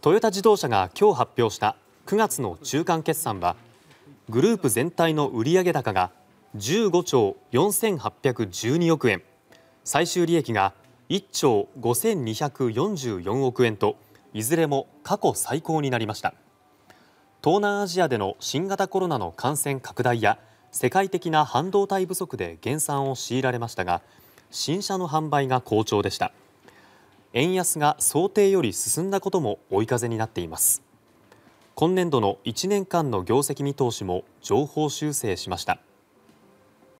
トヨタ自動車が今日発表した9月の中間決算はグループ全体の売上高が15兆4812億円最終利益が1兆5244億円といずれも過去最高になりました東南アジアでの新型コロナの感染拡大や世界的な半導体不足で減産を強いられましたが新車の販売が好調でした。円安が想定より進んだことも追い風になっています今年度の1年間の業績見通しも上方修正しました